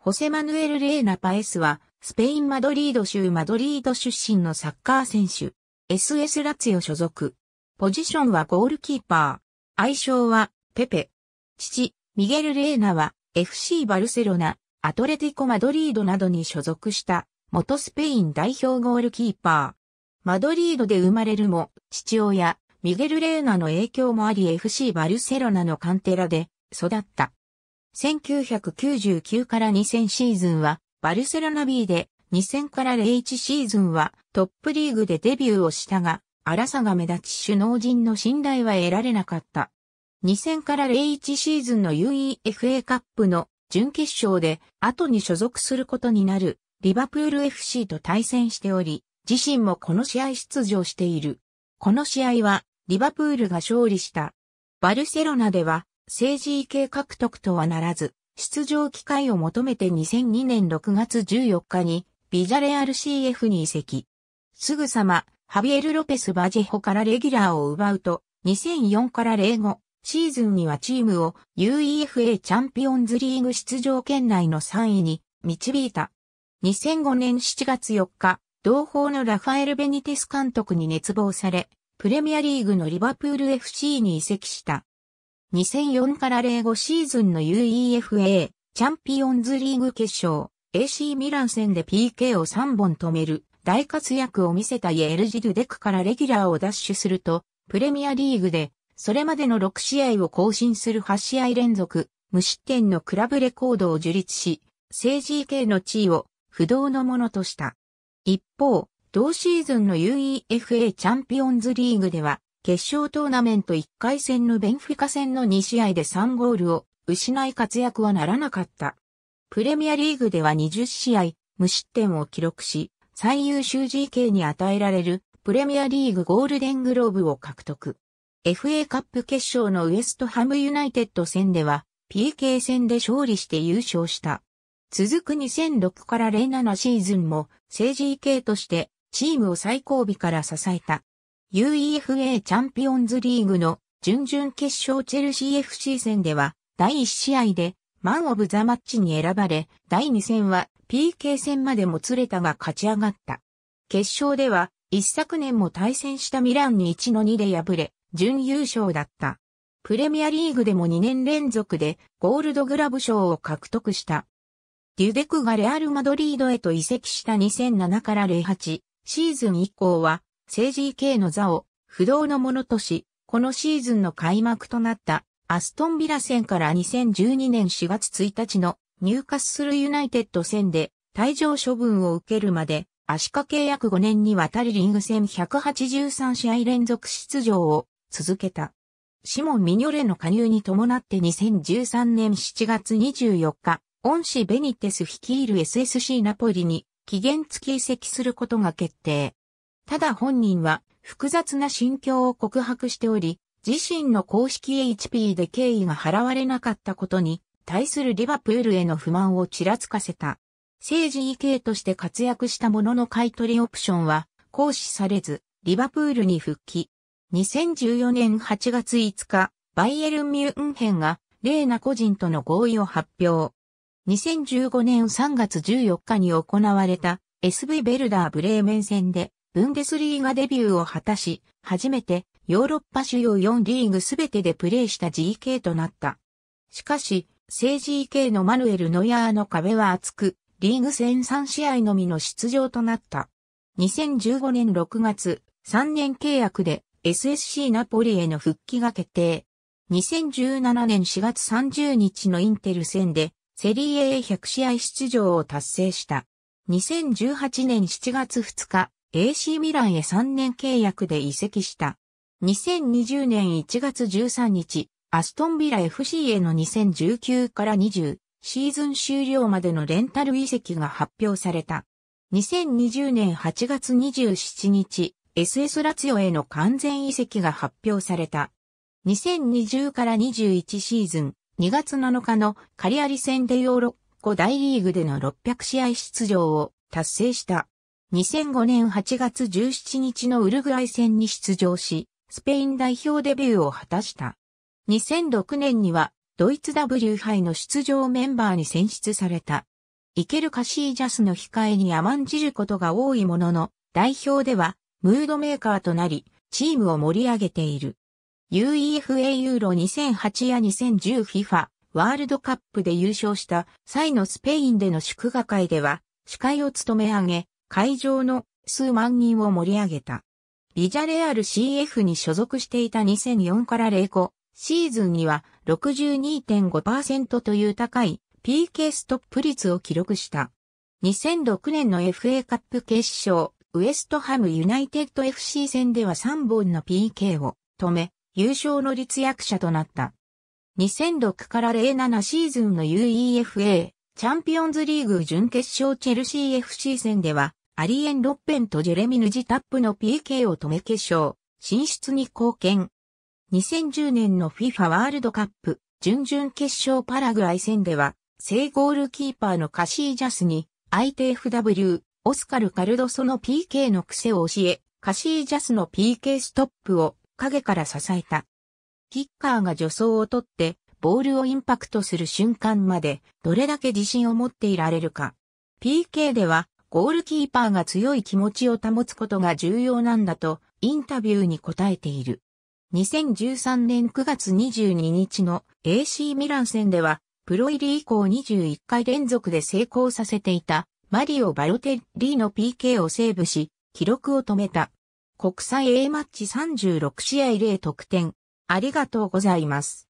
ホセマヌエル・レーナ・パエスは、スペイン・マドリード州マドリード出身のサッカー選手。SS ラツヨ所属。ポジションはゴールキーパー。愛称は、ペペ。父、ミゲル・レーナは、FC バルセロナ、アトレティコ・マドリードなどに所属した、元スペイン代表ゴールキーパー。マドリードで生まれるも、父親、ミゲル・レーナの影響もあり FC バルセロナのカンテラで育った。1999から2000シーズンはバルセロナ B で2000から01シーズンはトップリーグでデビューをしたが、荒さが目立ち首脳陣の信頼は得られなかった。2000から01シーズンの UEFA カップの準決勝で後に所属することになるリバプール FC と対戦しており、自身もこの試合出場している。この試合はリバプールが勝利した。バルセロナでは政治位系獲得とはならず、出場機会を求めて2002年6月14日にビジャレアル CF に移籍。すぐさま、ハビエル・ロペス・バジェホからレギュラーを奪うと、2004から05シーズンにはチームを UEFA チャンピオンズリーグ出場圏内の3位に導いた。2005年7月4日、同胞のラファエル・ベニテス監督に熱望され、プレミアリーグのリバプール FC に移籍した。2004から05シーズンの UEFA チャンピオンズリーグ決勝 AC ミラン戦で PK を3本止める大活躍を見せたイエルジルデクからレギュラーを奪取するとプレミアリーグでそれまでの6試合を更新する8試合連続無失点のクラブレコードを樹立し政治系の地位を不動のものとした。一方、同シーズンの UEFA チャンピオンズリーグでは決勝トーナメント1回戦のベンフィカ戦の2試合で3ゴールを失い活躍はならなかった。プレミアリーグでは20試合、無失点を記録し、最優秀 GK に与えられるプレミアリーグゴールデングローブを獲得。FA カップ決勝のウエストハムユナイテッド戦では PK 戦で勝利して優勝した。続く2006から07シーズンも正 GK としてチームを最後尾から支えた。UEFA チャンピオンズリーグの準々決勝チェルシー FC 戦では第1試合でマンオブザマッチに選ばれ、第2戦は PK 戦までもつれたが勝ち上がった。決勝では一昨年も対戦したミランに1の2で敗れ、準優勝だった。プレミアリーグでも2年連続でゴールドグラブ賞を獲得した。デュデクがレアル・マドリードへと移籍した2007から08シーズン以降は政治系の座を不動のものとし、このシーズンの開幕となったアストンビラ戦から2012年4月1日の入荷するユナイテッド戦で退場処分を受けるまで足掛け約5年にわたりリング戦183試合連続出場を続けた。シモン・ミニョレの加入に伴って2013年7月24日、恩師ベニテス率いる SSC ナポリに期限付き移籍することが決定。ただ本人は複雑な心境を告白しており、自身の公式 HP で敬意が払われなかったことに対するリバプールへの不満をちらつかせた。政治 EK として活躍したものの買取オプションは行使されず、リバプールに復帰。2014年8月5日、バイエルン・ミュンヘンが、レーナ個人との合意を発表。2015年3月14日に行われた、SV ベルダー・ブレーメン戦で、ブンデスリーガデビューを果たし、初めてヨーロッパ主要4リーグすべてでプレーした GK となった。しかし、正 GK のマヌエル・ノヤーの壁は厚く、リーグ戦3試合のみの出場となった。2015年6月、3年契約で SSC ナポリへの復帰が決定。2017年4月30日のインテル戦で、セリエ A100 試合出場を達成した。2018年7月2日、AC ミランへ3年契約で移籍した。2020年1月13日、アストンビラ FC への2019から20シーズン終了までのレンタル移籍が発表された。2020年8月27日、SS ラツヨオへの完全移籍が発表された。2020から21シーズン2月7日のカリアリ戦でヨーロッコ大リーグでの600試合出場を達成した。2005年8月17日のウルグアイ戦に出場し、スペイン代表デビューを果たした。2006年には、ドイツ W 杯の出場メンバーに選出された。イケル・カシージャスの控えに甘んじることが多いものの、代表では、ムードメーカーとなり、チームを盛り上げている。UEFA ユーロ2008や 2010FIFA ワールドカップで優勝した際のスペインでの祝賀会では司会を務め上げ、会場の数万人を盛り上げた。ビジャレアル CF に所属していた2004から05シーズンには62.5%という高い PK ストップ率を記録した。2006年の FA カップ決勝、ウエストハムユナイテッド FC 戦では3本の PK を止め、優勝の立役者となった。2006から07シーズンの UEFA チャンピオンズリーグ準決勝チェルシー FC 戦ではアリエン・ロッペンとジェレミ・ヌジタップの PK を止め決勝、進出に貢献。2010年の FIFA ワールドカップ、準々決勝パラグアイ戦では、正ゴールキーパーのカシージャスに、相手 f w オスカル・カルドソの PK の癖を教え、カシージャスの PK ストップを影から支えた。キッカーが助走を取って、ボールをインパクトする瞬間まで、どれだけ自信を持っていられるか。PK では、ゴールキーパーが強い気持ちを保つことが重要なんだと、インタビューに答えている。2013年9月22日の AC ミラン戦では、プロ入り以降21回連続で成功させていた、マリオ・バロテッリーの PK をセーブし、記録を止めた。国際 A マッチ36試合0得点。ありがとうございます。